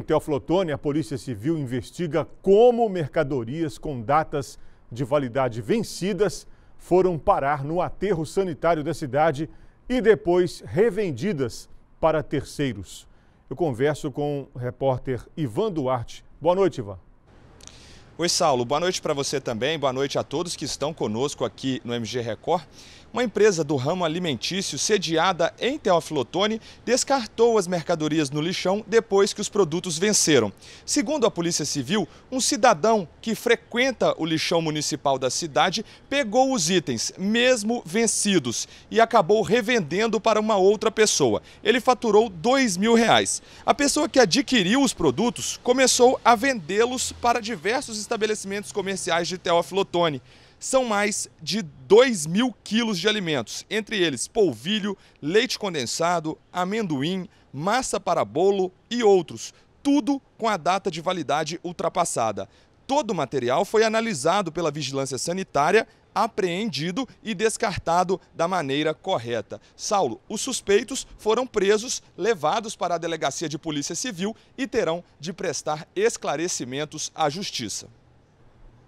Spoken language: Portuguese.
Em Teoflotone, a Polícia Civil investiga como mercadorias com datas de validade vencidas foram parar no aterro sanitário da cidade e depois revendidas para terceiros. Eu converso com o repórter Ivan Duarte. Boa noite, Ivan. Oi, Saulo. Boa noite para você também. Boa noite a todos que estão conosco aqui no MG Record. Uma empresa do ramo alimentício sediada em Teófilo Otoni descartou as mercadorias no lixão depois que os produtos venceram. Segundo a Polícia Civil, um cidadão que frequenta o lixão municipal da cidade pegou os itens, mesmo vencidos, e acabou revendendo para uma outra pessoa. Ele faturou dois mil reais. A pessoa que adquiriu os produtos começou a vendê-los para diversos estabelecimentos comerciais de Teófilo São mais de 2 mil quilos de alimentos, entre eles polvilho, leite condensado, amendoim, massa para bolo e outros, tudo com a data de validade ultrapassada. Todo o material foi analisado pela vigilância sanitária apreendido e descartado da maneira correta. Saulo, os suspeitos foram presos, levados para a delegacia de polícia civil e terão de prestar esclarecimentos à justiça.